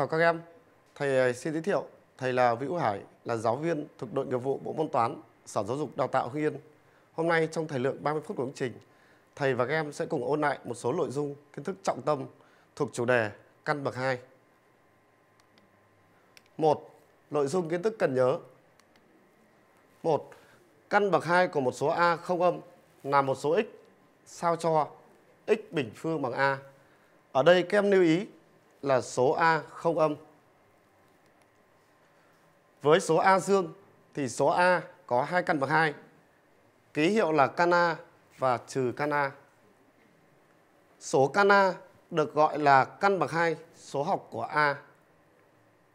Chào các em, thầy ờ, xin giới thiệu thầy là Vũ Hải, là giáo viên thuộc đội nghiệp vụ Bộ môn Toán, Sở Giáo dục Đào tạo Hưng Yên. Hôm nay trong thời lượng 30 phút của chương trình, thầy và các em sẽ cùng ôn lại một số nội dung kiến thức trọng tâm thuộc chủ đề căn bậc 2. 1. Nội dung kiến thức cần nhớ. 1. Căn bậc 2 của một số a không âm là một số x sao cho x bình phương bằng a. Ở đây các em lưu ý là số A không âm. Với số A dương thì số A có hai căn bậc 2. Ký hiệu là căn A và trừ căn A. Số căn A được gọi là căn bậc 2 số học của A.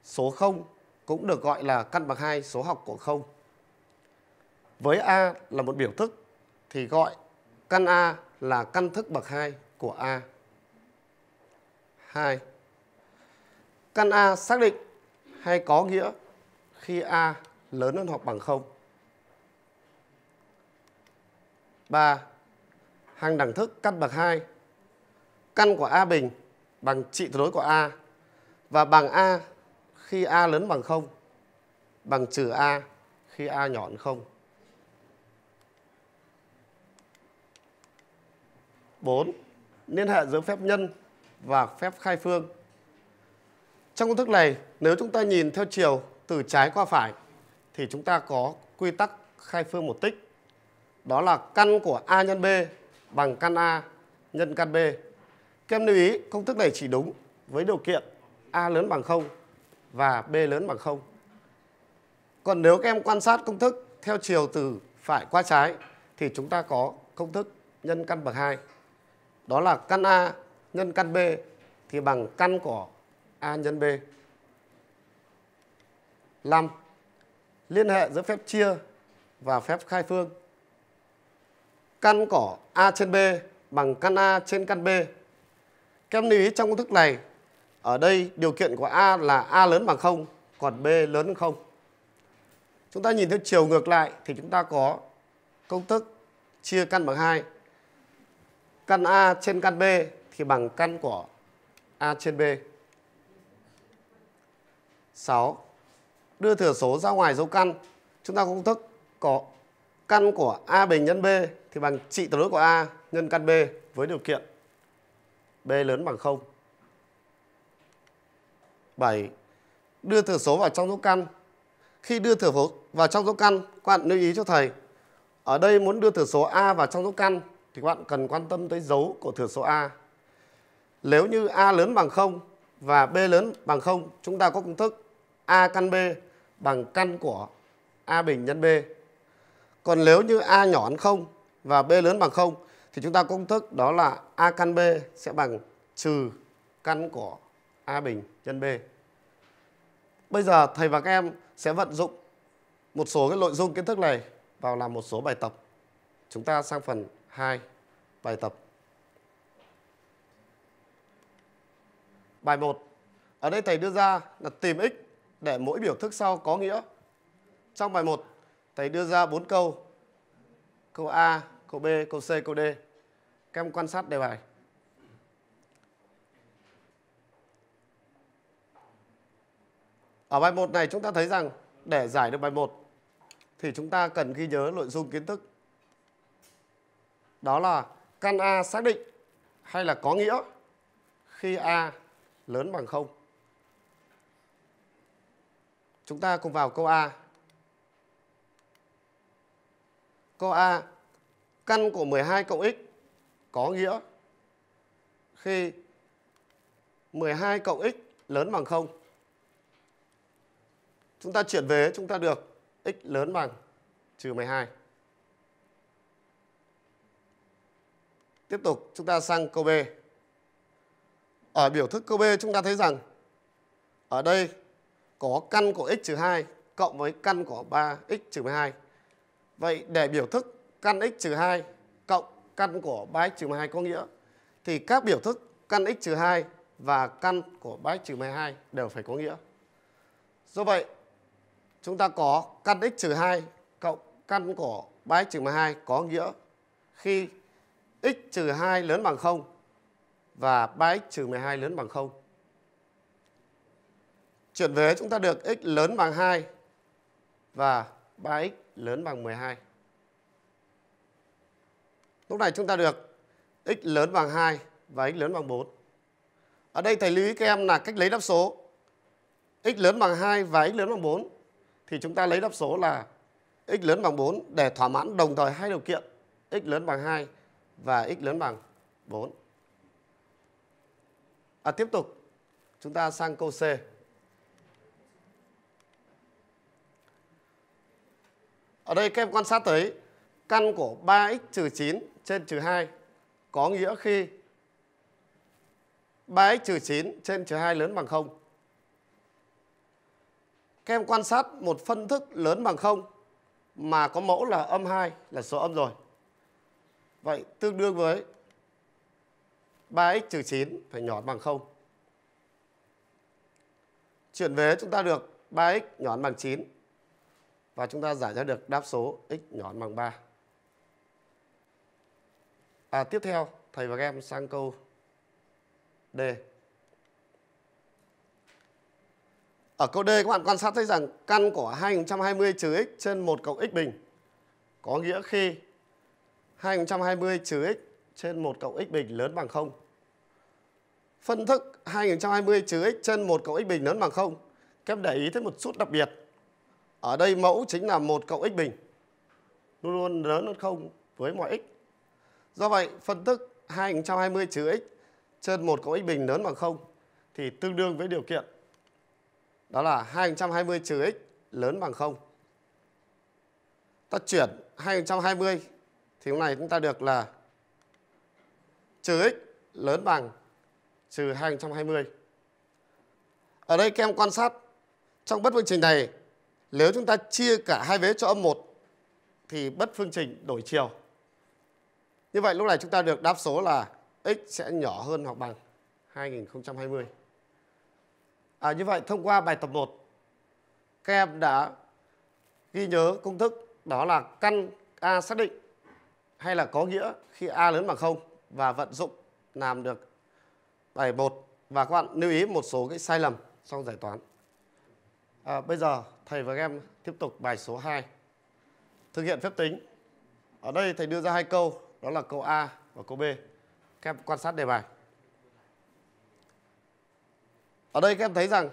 Số 0 cũng được gọi là căn bậc 2 số học của 0. Với A là một biểu thức thì gọi căn A là căn thức bậc 2 của A. 2. Căn A xác định hay có nghĩa khi A lớn hơn hoặc bằng 0. 3. Hàng đẳng thức căn bậc 2. Căn của A bình bằng trị tuyệt đối của A và bằng A khi A lớn bằng 0, bằng trừ A khi A nhỏ hơn 0. 4. Liên hệ giữa phép nhân và phép khai phương. Trong công thức này, nếu chúng ta nhìn theo chiều từ trái qua phải thì chúng ta có quy tắc khai phương một tích. Đó là căn của A nhân B bằng căn A nhân căn B. Các em lưu ý, công thức này chỉ đúng với điều kiện A lớn bằng 0 và B lớn bằng 0. Còn nếu các em quan sát công thức theo chiều từ phải qua trái thì chúng ta có công thức nhân căn bậc 2. Đó là căn A nhân căn B thì bằng căn của A nhân B. 5. Liên hệ giữa phép chia và phép khai phương. Căn cỏ A trên B bằng căn A trên căn B. Các em lưu ý trong công thức này, ở đây điều kiện của A là A lớn bằng 0, còn B lớn hơn 0. Chúng ta nhìn theo chiều ngược lại thì chúng ta có công thức chia căn bằng 2. Căn A trên căn B thì bằng căn của A trên B. 6. Đưa thừa số ra ngoài dấu căn. Chúng ta công thức có căn của A bình nhân B thì bằng trị tuyệt đối của A nhân căn B với điều kiện B lớn bằng 0. 7. Đưa thừa số vào trong dấu căn. Khi đưa thừa số vào trong dấu căn, các bạn lưu ý cho thầy. Ở đây muốn đưa thừa số A vào trong dấu căn thì các bạn cần quan tâm tới dấu của thừa số A. Nếu như A lớn bằng 0 và B lớn bằng 0, chúng ta có công thức A căn B bằng căn của A bình nhân B. Còn nếu như A nhỏ hơn 0 và B lớn bằng 0 thì chúng ta công thức đó là A căn B sẽ bằng trừ căn của A bình nhân B. Bây giờ thầy và các em sẽ vận dụng một số cái nội dung kiến thức này vào làm một số bài tập. Chúng ta sang phần 2 bài tập. Bài 1. Ở đây thầy đưa ra là tìm x để mỗi biểu thức sau có nghĩa. Trong bài 1, thầy đưa ra 4 câu. Câu A, câu B, câu C, câu D. Các em quan sát đề bài. Ở bài 1 này chúng ta thấy rằng để giải được bài 1 thì chúng ta cần ghi nhớ nội dung kiến thức. Đó là căn A xác định hay là có nghĩa khi A lớn bằng 0. Chúng ta cùng vào câu A. Câu A, căn của 12 cộng x có nghĩa khi 12 cộng x lớn bằng 0. Chúng ta chuyển về chúng ta được x lớn bằng trừ 12. Tiếp tục chúng ta sang câu B. Ở biểu thức câu B chúng ta thấy rằng ở đây có căn của x trừ 2 cộng với căn của 3 x trừ 12. Vậy để biểu thức căn x trừ 2 cộng căn của 3 x trừ 12 có nghĩa thì các biểu thức căn x trừ 2 và căn của 3 x trừ 12 đều phải có nghĩa. Do vậy, chúng ta có căn x trừ 2 cộng căn của 3 x trừ 12 có nghĩa khi x trừ 2 lớn bằng 0 và 3x trừ 12 lớn bằng 0 chuyển về chúng ta được x lớn bằng 2 và 3x lớn bằng 12. Lúc này chúng ta được x lớn bằng 2 và x lớn bằng 4. Ở đây thầy lưu ý các em là cách lấy đáp số x lớn bằng 2 và x lớn bằng 4 thì chúng ta lấy đáp số là x lớn bằng 4 để thỏa mãn đồng thời hai điều kiện x lớn bằng 2 và x lớn bằng 4. À, tiếp tục chúng ta sang câu C. Ở đây các em quan sát thấy căn của 3x trừ 9 trên trừ 2 có nghĩa khi 3x trừ 9 trên trừ 2 lớn bằng 0. Các em quan sát một phân thức lớn bằng 0 mà có mẫu là âm 2 là số âm rồi. Vậy tương đương với 3x trừ 9 phải nhỏ bằng 0. Chuyển về chúng ta được 3x nhỏ bằng 9 và chúng ta giải ra được đáp số x nhọn bằng 3. À, tiếp theo, thầy và các em sang câu D. Ở câu D các bạn quan sát thấy rằng căn của 220 trừ x trên 1 cộng x bình có nghĩa khi 220 trừ x trên 1 cộng x bình lớn bằng 0. Phân thức 220 trừ x trên 1 cộng x bình lớn bằng 0. Các em để ý thấy một chút đặc biệt ở đây mẫu chính là một cộng x bình luôn luôn lớn hơn không với mọi x. Do vậy, phân thức 220 trừ x trên một cộng x bình lớn bằng không thì tương đương với điều kiện đó là 220 trừ x lớn bằng không. Ta chuyển 220 thì hôm này chúng ta được là trừ x lớn bằng trừ 220. Ở đây các em quan sát trong bất phương trình này nếu chúng ta chia cả hai vế cho âm 1 thì bất phương trình đổi chiều. Như vậy lúc này chúng ta được đáp số là x sẽ nhỏ hơn hoặc bằng 2020. À, như vậy thông qua bài tập 1 các em đã ghi nhớ công thức đó là căn A xác định hay là có nghĩa khi A lớn bằng 0 và vận dụng làm được bài 1 và các bạn lưu ý một số cái sai lầm trong giải toán. À, bây giờ thầy và các em tiếp tục bài số 2 Thực hiện phép tính Ở đây thầy đưa ra hai câu Đó là câu A và câu B Các em quan sát đề bài Ở đây các em thấy rằng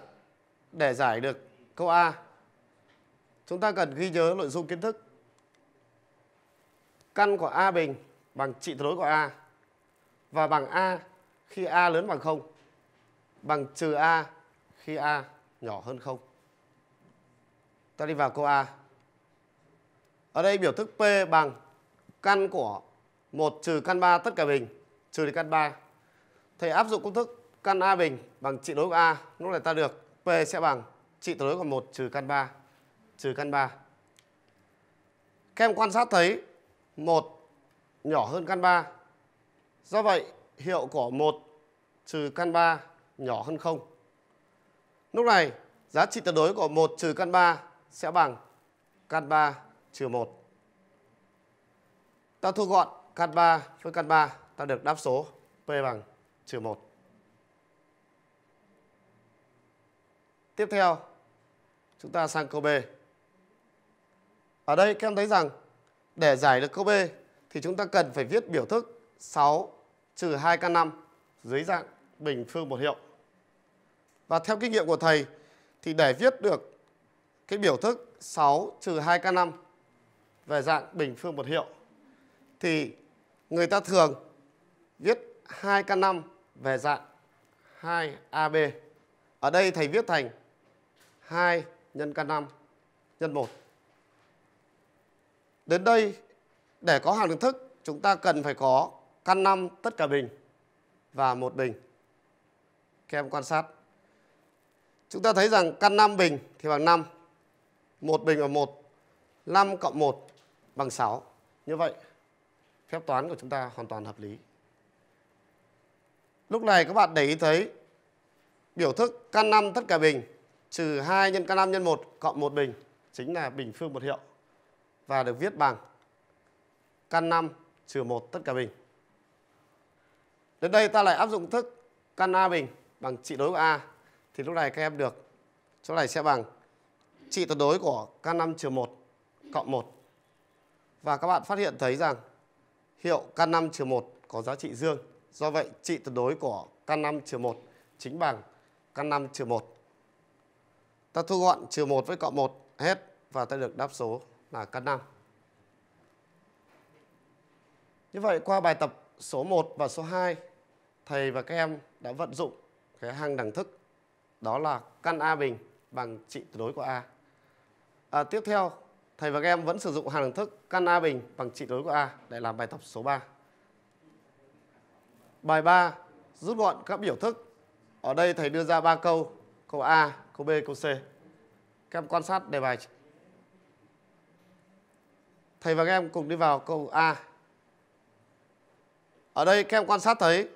Để giải được câu A Chúng ta cần ghi nhớ nội dung kiến thức Căn của A bình bằng trị tuyệt đối của A Và bằng A khi A lớn bằng 0 Bằng trừ A khi A nhỏ hơn 0 ta đi vào câu A ở đây biểu thức P bằng căn của 1 trừ căn 3 tất cả bình trừ đi căn 3 thầy áp dụng công thức căn A bình bằng trị đối của A lúc này ta được P sẽ bằng trị tuyệt đối của 1 trừ căn 3 trừ căn 3 các em quan sát thấy 1 nhỏ hơn căn 3 do vậy hiệu của 1 trừ căn 3 nhỏ hơn 0 lúc này giá trị tuyệt đối của 1 trừ căn 3 sẽ bằng căn 3 trừ 1. Ta thu gọn căn 3 với căn 3, ta được đáp số P bằng trừ 1. Tiếp theo, chúng ta sang câu B. Ở đây các em thấy rằng để giải được câu B thì chúng ta cần phải viết biểu thức 6 trừ 2 căn 5 dưới dạng bình phương một hiệu. Và theo kinh nghiệm của thầy thì để viết được cái biểu thức 6 trừ 2K5 về dạng bình phương một hiệu thì người ta thường viết 2K5 về dạng 2AB. Ở đây thầy viết thành 2 nhân K5 nhân 1. Đến đây để có hàng đường thức chúng ta cần phải có căn 5 tất cả bình và một bình. Các em quan sát. Chúng ta thấy rằng căn 5 bình thì bằng 5 một bình ở 1 5 cộng 1 bằng 6 như vậy phép toán của chúng ta hoàn toàn hợp lý lúc này các bạn để ý thấy biểu thức căn 5 tất cả bình trừ 2 nhân căn 5 nhân 1 cộng 1 bình chính là bình phương một hiệu và được viết bằng căn 5 trừ 1 tất cả bình. Đến đây ta lại áp dụng thức căn A bình bằng trị đối của A thì lúc này các em được chỗ này sẽ bằng trị tuyệt đối của K5 trừ 1 cộng 1. Và các bạn phát hiện thấy rằng hiệu K5 trừ 1 có giá trị dương. Do vậy trị tuyệt đối của K5 trừ 1 chính bằng K5 trừ 1. Ta thu gọn trừ 1 với cộng 1 hết và ta được đáp số là K5. Như vậy qua bài tập số 1 và số 2, thầy và các em đã vận dụng cái hang đẳng thức đó là căn A bình bằng trị tuyệt đối của A. À, tiếp theo, thầy và các em vẫn sử dụng hàm đẳng thức căn A bình bằng trị đối của A để làm bài tập số 3. Bài 3, rút gọn các biểu thức. Ở đây thầy đưa ra 3 câu, câu A, câu B, câu C. Các em quan sát đề bài. Thầy và các em cùng đi vào câu A. Ở đây các em quan sát thấy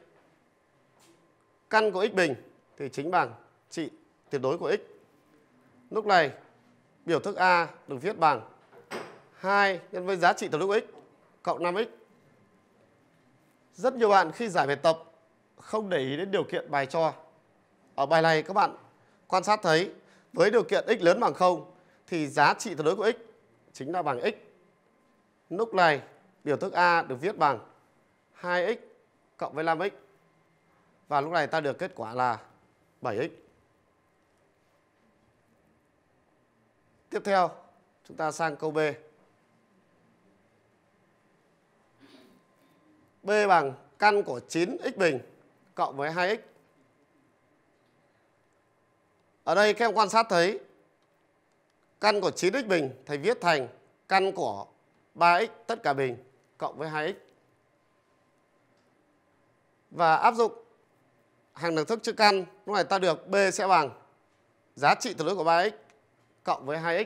căn của x bình thì chính bằng trị tuyệt đối của x. Lúc này biểu thức A được viết bằng 2 nhân với giá trị tập lúc x cộng 5x. Rất nhiều bạn khi giải bài tập không để ý đến điều kiện bài cho. Ở bài này các bạn quan sát thấy với điều kiện x lớn bằng 0 thì giá trị tuyệt đối của x chính là bằng x. Lúc này biểu thức A được viết bằng 2x cộng với 5x. Và lúc này ta được kết quả là 7x. Tiếp theo, chúng ta sang câu B. B bằng căn của 9x bình cộng với 2x. Ở đây các em quan sát thấy căn của 9x bình thầy viết thành căn của 3x tất cả bình cộng với 2x. Và áp dụng hàng đẳng thức chữ căn, lúc này ta được B sẽ bằng giá trị tuyệt đối của 3x cộng với 2x.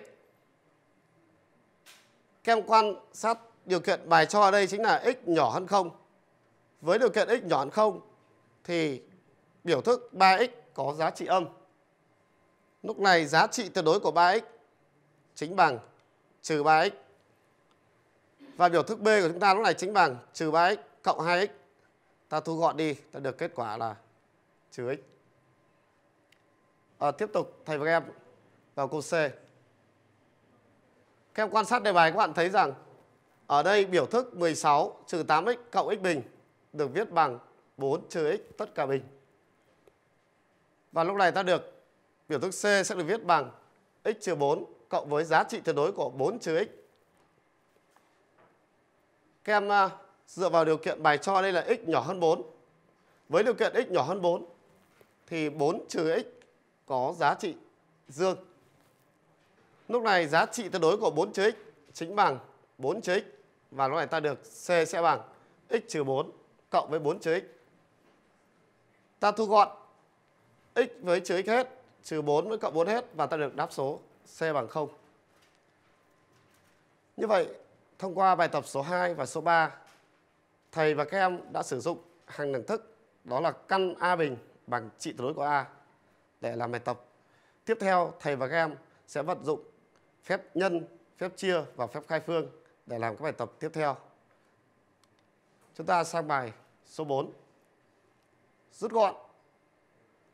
Các em quan sát điều kiện bài cho ở đây chính là x nhỏ hơn 0. Với điều kiện x nhỏ hơn 0 thì biểu thức 3x có giá trị âm. Lúc này giá trị tuyệt đối của 3x chính bằng trừ 3x. Và biểu thức B của chúng ta lúc này chính bằng trừ 3x cộng 2x. Ta thu gọn đi, ta được kết quả là trừ x. À, tiếp tục thầy và các em vào câu C. Các em quan sát đề bài các bạn thấy rằng ở đây biểu thức 16 trừ 8x cộng x bình được viết bằng 4 trừ x tất cả bình. Và lúc này ta được biểu thức C sẽ được viết bằng x trừ 4 cộng với giá trị tuyệt đối của 4 trừ x. Các em à, dựa vào điều kiện bài cho đây là x nhỏ hơn 4. Với điều kiện x nhỏ hơn 4 thì 4 trừ x có giá trị dương. Lúc này giá trị tuyệt đối của 4 chữ x chính bằng 4 chữ x và lúc này ta được C sẽ bằng x trừ 4 cộng với 4 chữ x. Ta thu gọn x với chữ x hết, trừ 4 với cộng 4 hết và ta được đáp số C bằng 0. Như vậy, thông qua bài tập số 2 và số 3, thầy và các em đã sử dụng hàng đẳng thức đó là căn A bình bằng trị tuyệt đối của A để làm bài tập. Tiếp theo, thầy và các em sẽ vận dụng phép nhân, phép chia và phép khai phương để làm các bài tập tiếp theo. Chúng ta sang bài số 4. Rút gọn.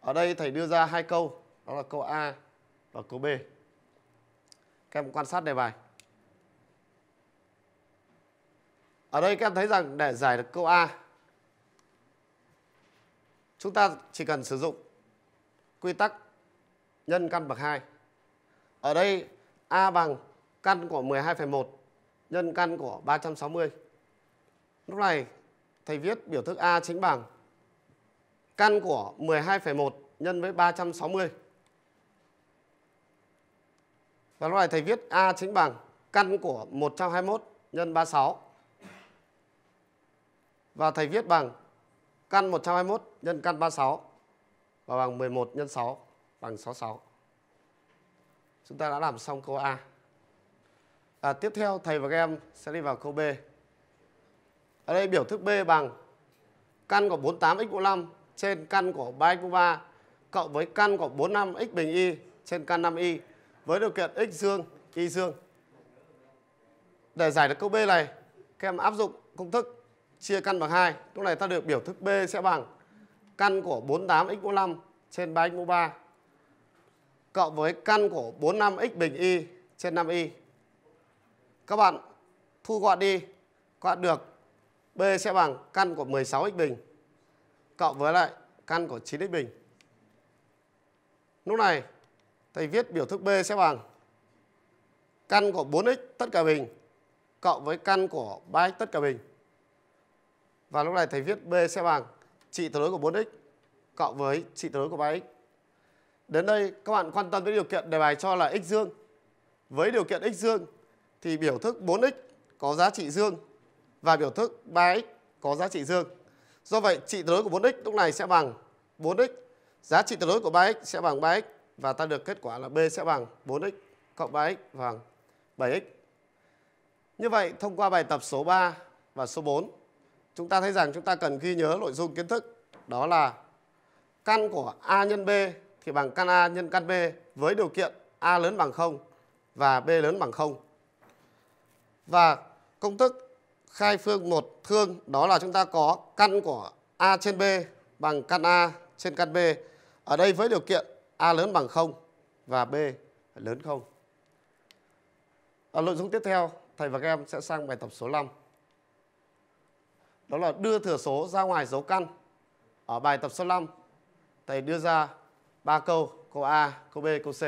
Ở đây thầy đưa ra hai câu, đó là câu A và câu B. Các em quan sát đề bài. Ở đây các em thấy rằng để giải được câu A, chúng ta chỉ cần sử dụng quy tắc nhân căn bậc 2. Ở đây A bằng căn của 12,1 nhân căn của 360. Lúc này thầy viết biểu thức A chính bằng căn của 12,1 nhân với 360. Và lúc này thầy viết A chính bằng căn của 121 nhân 36. Và thầy viết bằng căn 121 nhân căn 36 và bằng 11 nhân 6 bằng 66. Chúng ta đã làm xong câu A. À, tiếp theo thầy và các em sẽ đi vào câu B. Ở đây biểu thức B bằng căn của 48x mũ 5 trên căn của 3x mũ 3 cộng với căn của 45x bình y trên căn 5y với điều kiện x dương, y dương. Để giải được câu B này, các em áp dụng công thức chia căn bằng 2. Lúc này ta được biểu thức B sẽ bằng căn của 48x mũ 5 trên 3x mũ 3 cộng với căn của 45x bình y trên 5y. Các bạn thu gọn đi, gọn được B sẽ bằng căn của 16x bình cộng với lại căn của 9x bình. Lúc này thầy viết biểu thức B sẽ bằng căn của 4x tất cả bình cộng với căn của 3x tất cả bình. Và lúc này thầy viết B sẽ bằng trị tuyệt đối của 4x cộng với trị tuyệt đối của 3x. Đến đây các bạn quan tâm đến điều kiện đề bài cho là x dương. Với điều kiện x dương thì biểu thức 4x có giá trị dương và biểu thức 3x có giá trị dương. Do vậy trị tuyệt đối của 4x lúc này sẽ bằng 4x, giá trị tuyệt đối của 3x sẽ bằng 3x và ta được kết quả là B sẽ bằng 4x cộng 3x bằng 7x. Như vậy thông qua bài tập số 3 và số 4 chúng ta thấy rằng chúng ta cần ghi nhớ nội dung kiến thức đó là căn của A nhân B thì bằng căn A nhân căn B với điều kiện A lớn bằng 0 và B lớn bằng 0. Và công thức khai phương một thương đó là chúng ta có căn của A trên B bằng căn A trên căn B. Ở đây với điều kiện A lớn bằng 0 và B lớn 0. Ở nội dung tiếp theo, thầy và các em sẽ sang bài tập số 5. Đó là đưa thừa số ra ngoài dấu căn. Ở bài tập số 5, thầy đưa ra ba câu, câu A, câu B, câu C.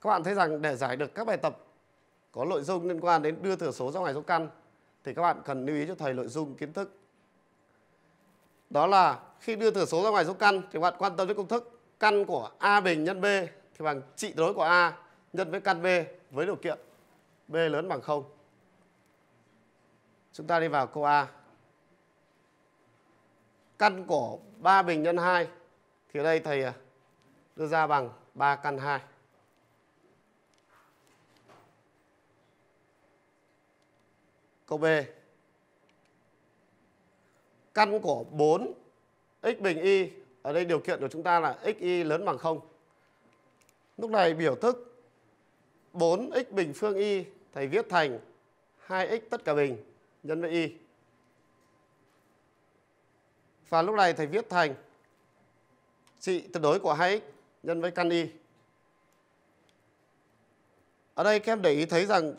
Các bạn thấy rằng để giải được các bài tập có nội dung liên quan đến đưa thừa số ra ngoài dấu căn thì các bạn cần lưu ý cho thầy nội dung kiến thức. Đó là khi đưa thừa số ra ngoài dấu căn thì các bạn quan tâm đến công thức căn của A bình nhân B thì bằng trị đối của A nhân với căn B với điều kiện B lớn bằng 0. Chúng ta đi vào câu A. Căn của 3 bình nhân 2 thì ở đây thầy đưa ra bằng 3 căn 2. Câu B. Căn của 4 x bình y ở đây điều kiện của chúng ta là x y lớn bằng 0. Lúc này biểu thức 4x bình phương y thầy viết thành 2x tất cả bình nhân với y. Và lúc này thầy viết thành trị tuyệt đối của 2x nhân với căn y. Ở đây các em để ý thấy rằng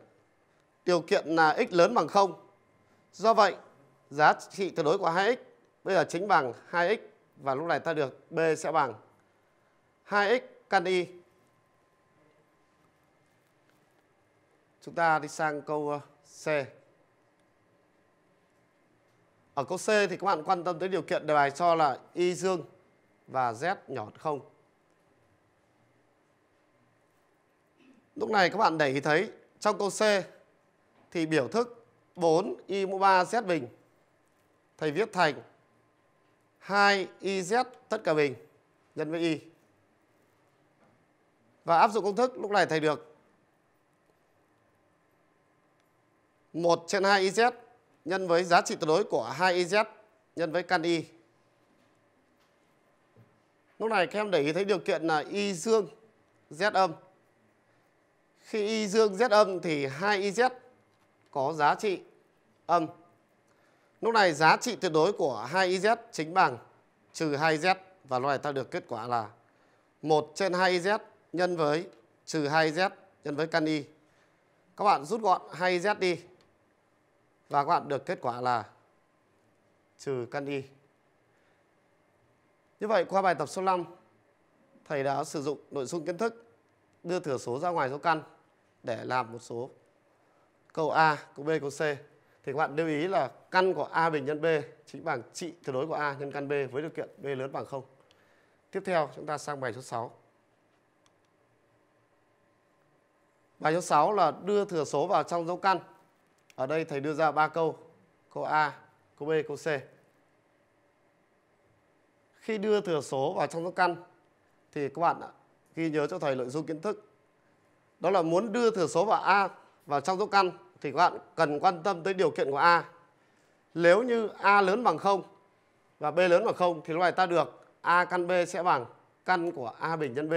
điều kiện là x lớn bằng 0. Do vậy, giá trị tuyệt đối của 2x bây giờ chính bằng 2x và lúc này ta được b sẽ bằng 2x căn y. Chúng ta đi sang câu ờ, C. Ở câu C thì các bạn quan tâm tới điều kiện đề bài cho là y dương và Z nhỏ hơn 0. Lúc này các bạn để ý thấy trong câu C thì biểu thức 4 y mũ 3 Z bình thầy viết thành 2 y z tất cả bình nhân với Y. Và áp dụng công thức lúc này thầy được 1 trên 2 y z nhân với giá trị tuyệt đối của 2 y z nhân với căn Y Lúc này các em để ý thấy điều kiện là y dương, z âm. Khi y dương, z âm thì 2yz có giá trị âm. Lúc này giá trị tuyệt đối của 2yz chính bằng trừ 2z và lúc này ta được kết quả là 1 trên 2z nhân với trừ 2z nhân với căn y. Các bạn rút gọn 2z đi và các bạn được kết quả là trừ căn y. Như vậy qua bài tập số 5, thầy đã sử dụng nội dung kiến thức đưa thừa số ra ngoài số căn để làm một số câu A, câu B, câu C. Thì các bạn lưu ý là căn của A bình nhân B chính bằng trị tuyệt đối của A nhân căn B với điều kiện B lớn bằng 0. Tiếp theo chúng ta sang bài số 6. Bài số 6 là đưa thừa số vào trong dấu căn. Ở đây thầy đưa ra 3 câu, câu A, câu B, câu C. Khi đưa thừa số vào trong số căn thì các bạn ghi nhớ cho thầy nội dung kiến thức. Đó là muốn đưa thừa số vào A vào trong số căn thì các bạn cần quan tâm tới điều kiện của A. Nếu như A lớn bằng 0 và B lớn bằng 0 thì lúc này ta được A căn B sẽ bằng căn của A bình nhân B.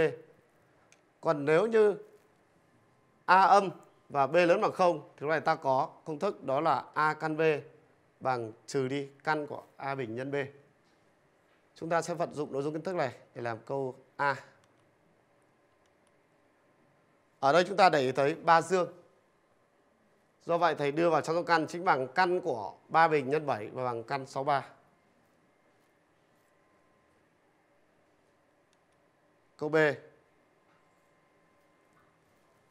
Còn nếu như A âm và B lớn bằng 0 thì lúc này ta có công thức đó là A căn B bằng trừ đi căn của A bình nhân B. Chúng ta sẽ vận dụng nội dung kiến thức này để làm câu A. Ở đây chúng ta để ý thấy ba dương. Do vậy thầy đưa vào trong số căn chính bằng căn của 3 bình nhân 7 và bằng căn 63. Câu B.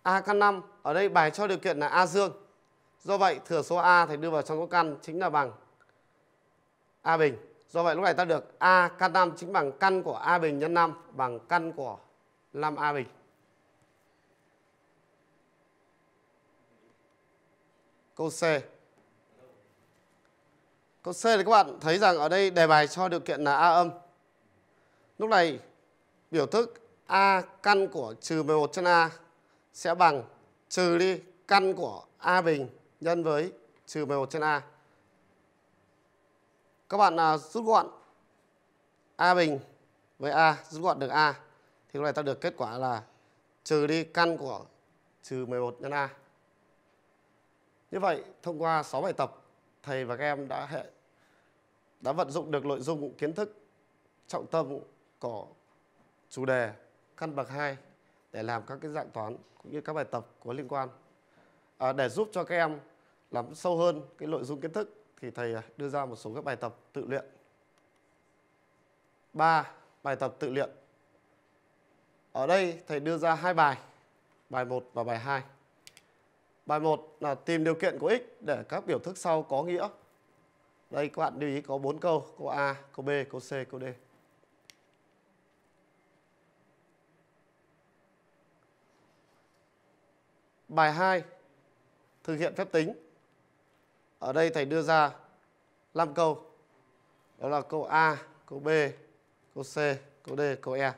A căn 5 ở đây bài cho điều kiện là A dương. Do vậy thừa số A thầy đưa vào trong số căn chính là bằng A bình Do vậy lúc này ta được A căn 5 chính bằng căn của A bình nhân 5 bằng căn của 5A bình. Câu C. Câu C thì các bạn thấy rằng ở đây đề bài cho điều kiện là A âm. Lúc này biểu thức A căn của trừ 11 trên A sẽ bằng trừ đi căn của A bình nhân với trừ 11 trên A các bạn à, rút gọn A bình với A rút gọn được A thì lúc này ta được kết quả là trừ đi căn của trừ 11 nhân A. Như vậy thông qua 6 bài tập thầy và các em đã hệ đã vận dụng được nội dung kiến thức trọng tâm của chủ đề căn bậc 2 để làm các cái dạng toán cũng như các bài tập có liên quan à, để giúp cho các em làm sâu hơn cái nội dung kiến thức thì thầy à, đưa ra một số các bài tập tự luyện. 3. Bài tập tự luyện. Ở đây thầy đưa ra hai bài, bài 1 và bài 2. Bài 1 là tìm điều kiện của x để các biểu thức sau có nghĩa. Đây các bạn lưu ý có 4 câu, câu A, câu B, câu C, câu D. Bài 2 thực hiện phép tính ở đây thầy đưa ra 5 câu. Đó là câu A, câu B, câu C, câu D, câu E.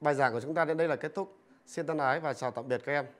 Bài giảng của chúng ta đến đây là kết thúc. Xin thân ái và chào tạm biệt các em.